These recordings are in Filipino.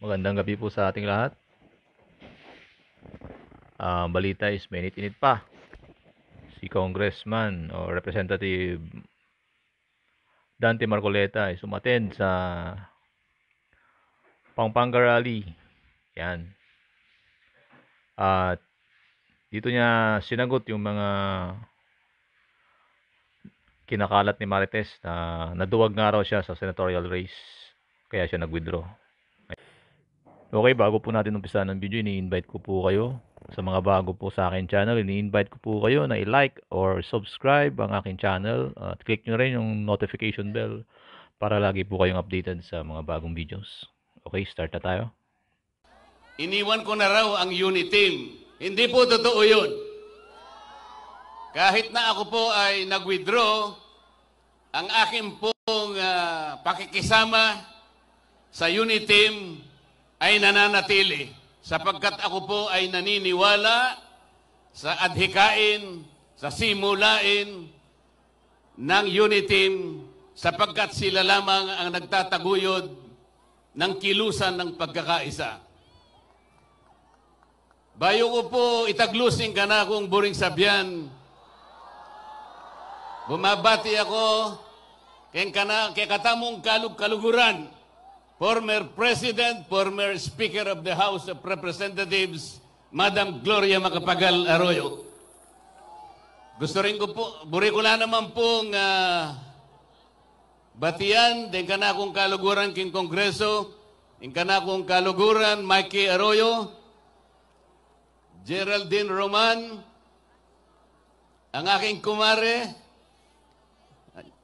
Magandang gabi po sa ating lahat. Uh, balita is may init pa. Si Congressman o Representative Dante Marcoleta ay sumaten sa Pampanga Rally. Yan. At dito niya sinagot yung mga kinakalat ni Marites na naduwag nga raw siya sa senatorial race kaya siya nag-withdraw. Okay, bago po natin umpisahan ng video, ini-invite ko po kayo sa mga bago po sa akin channel. Ini-invite ko po kayo na i-like or subscribe ang akin channel. At click nyo rin yung notification bell para lagi po kayong updated sa mga bagong videos. Okay, start na tayo. Iniwan ko na raw ang team. Hindi po totoo yun. Kahit na ako po ay nag-withdraw, ang aking pong uh, pakikisama sa team ay nananatili sapagkat ako po ay naniniwala sa adhikain, sa simulain ng Uniteam sapagkat sila lamang ang nagtataguyod ng kilusan ng pagkakaisa. Bayo ko po itaglusing ka na akong buring sabyan. Bumabati ako kaya kana, kaya katamong kalug-kaluguran former President, former Speaker of the House of Representatives, Madam Gloria Macapagal Arroyo. Gusto rin ko po, burikula naman pong uh, batian, din ka na akong kaluguran king Kongreso, din ka na akong kaluguran Mikey Arroyo, Geraldine Roman, ang aking kumare,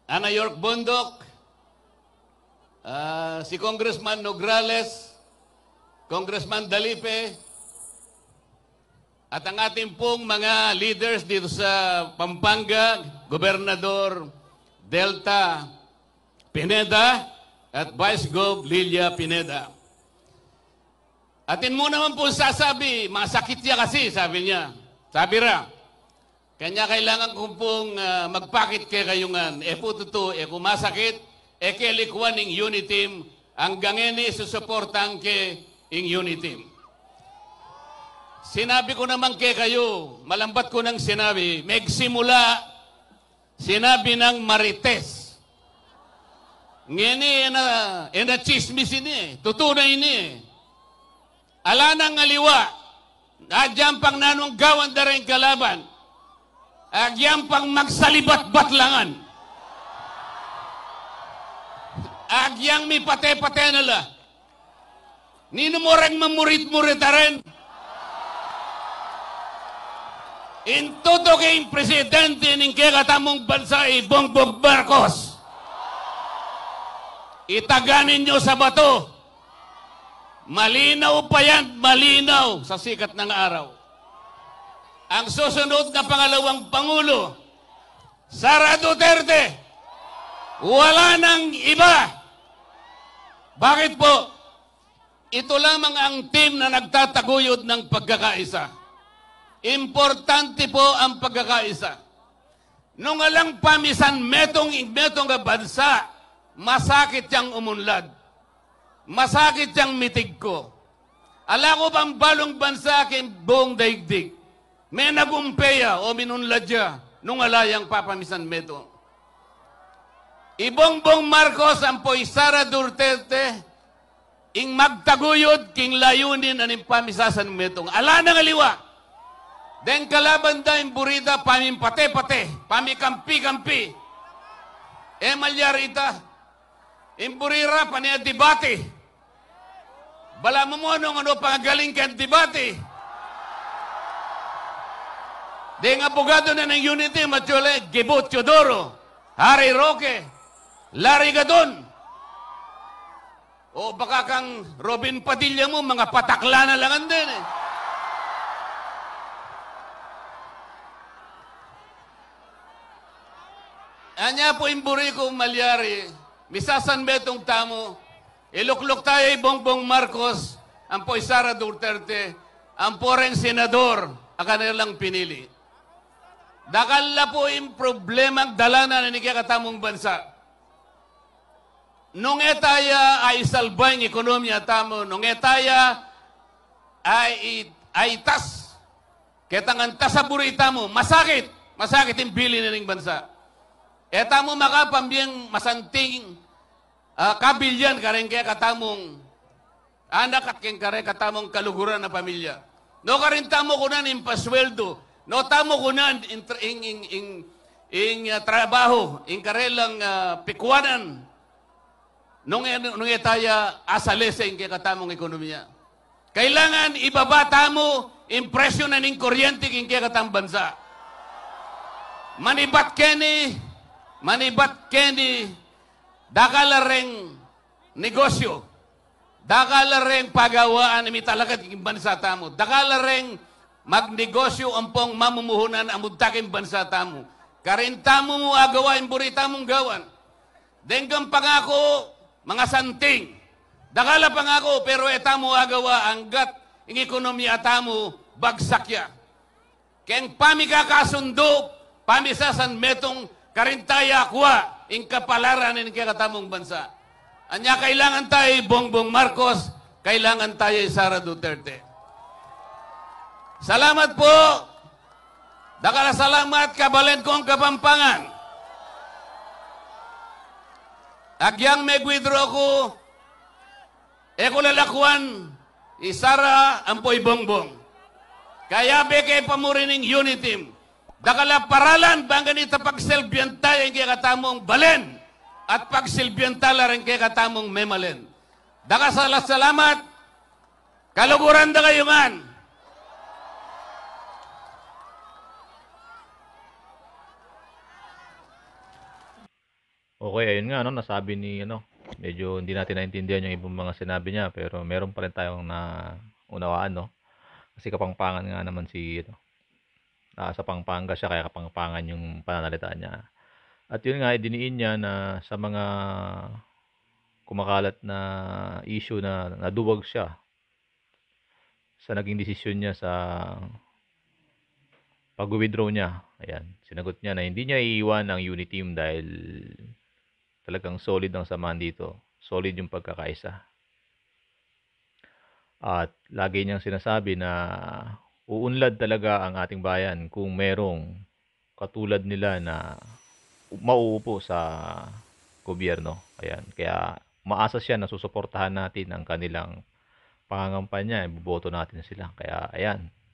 Ana York Bundok, Uh, si Congressman Nograles, Congressman Dalipe, at ang ating pong mga leaders dito sa Pampanga, Gobernador Delta Pineda at Vice Gov Lilia Pineda. Atin mo naman po sasabi, masakit niya kasi, sabi niya. Sabi ra, kanya kailangan kong pong uh, magpakit kay kayungan. E po totoo, e kung masakit, ekelikwan ng Unitim ang gangeni susuportang ke ing Unitim. Sinabi ko naman ke kayo, malambat ko nang sinabi, megsimula sinabi ng Marites. Ngini na ena chismis ini, tutunay ini. Ala nang aliwa, nadyang pang nanong gawan da kalaban, agyang pang magsalibat-batlangan. Agyang mi pate-pate nila. Nino morang mamurit-murita rin. Intuto kay presidente ng kagatamong bansa ay Bongbong Marcos. Itaganin nyo sa bato. Malinaw pa yan, malinaw sa sikat ng araw. Ang susunod na pangalawang Pangulo, Sara Duterte, wala nang iba bakit po? Ito lamang ang team na nagtataguyod ng pagkakaisa. Importante po ang pagkakaisa. Nung alang pamisan metong metong ka bansa, masakit yang umunlad. Masakit yang mitig ko. Ala ko pang balong bansa akin buong daigdig. May nagumpeya o minunladya nung alayang papamisan meto. Ibongbong Marcos ampoy Sara Duterte ing magtaguyod king layunin aning pamisasan metong ala ng aliwa. Den kalaban da in burida pamin pate pate, pami kampi kampi. E eh, malyarita, in burira paniya debate. Bala mo mo nung ano pangagaling kan debate. Deng abogado na ng unity, Machole, Gibot Chodoro, Hari Roque, Larry ka doon. O baka kang Robin Padilla mo, mga patakla na lang din eh. Anya po imburi ko malyari, misasan betong tamo, iluklok tayo Bongbong Marcos, ang po Sara Duterte, ang poreng senador, ang kanilang pinili. Dakala po yung problemang dalanan na nikakatamong bansa. Nung etaya ay salbay ng ekonomiya tamo. Nung etaya ay, ay tas. Ketangan tasaburi tamo. Masakit. Masakit yung bili niling bansa. Etamo makapambiyang masanting uh, kabilyan karen kaya katamong anak at keng kare katamong kaluguran na pamilya. No karen tamo ko na impasweldo. No tamo ko na ing, ing, ing, ah, trabaho, ing karelang uh, ah, pikwanan, Nung, e, nung itaya e asaleseng kaya katamong ekonomiya. Kailangan ibabata mo impresyon na ning kuryente king kaya bansa. Manibat keni, manibat keni, dakala ring negosyo, dakala ring pagawaan imi talagat king bansa tamo, dakala ring magnegosyo ang pong mamumuhunan ang muntaking bansa tamo. Karin tamo mo agawain, burita mong gawan. Denggang pangako, mga santing. Dagala pa nga ako, pero etamo eh, agawa hanggat ing ekonomiya tamo bagsakya. Keng pami kakasundo, pami sasan metong karintaya kuwa ing kapalaran ng kakatamong bansa. Anya kailangan tayo Bongbong Marcos, kailangan tayo Sara Duterte. Salamat po. Dakala salamat kabalen kong kapampangan. Agyang may withdraw ko, eko lalakwan, isara ang po'y bongbong. Kaya beke pamurining unitim. Dakala paralan bangani ta pagsilbyantay ang kikatamong balen at pagsilbyantala rin kikatamong memalen. Dakasalat salamat, kaluguran da kayo man. Okay, ayun nga, no, nasabi ni, ano, medyo hindi natin naintindihan yung ibang mga sinabi niya, pero meron pa rin tayong na unawaan, no? Kasi kapangpangan nga naman si, ano, uh, sa Pampanga siya, kaya kapangpangan yung pananalita niya. At yun nga, idiniin niya na sa mga kumakalat na issue na naduwag siya sa naging desisyon niya sa pag-withdraw niya. Ayan, sinagot niya na hindi niya iiwan ang unity team dahil Talagang solid ang samahan dito. Solid yung pagkakaisa. At lagi niyang sinasabi na uunlad talaga ang ating bayan kung merong katulad nila na mauupo sa gobyerno. Ayan. Kaya maasa siya na susuportahan natin ang kanilang pangangampanya. Iboboto natin sila. Kaya ayan,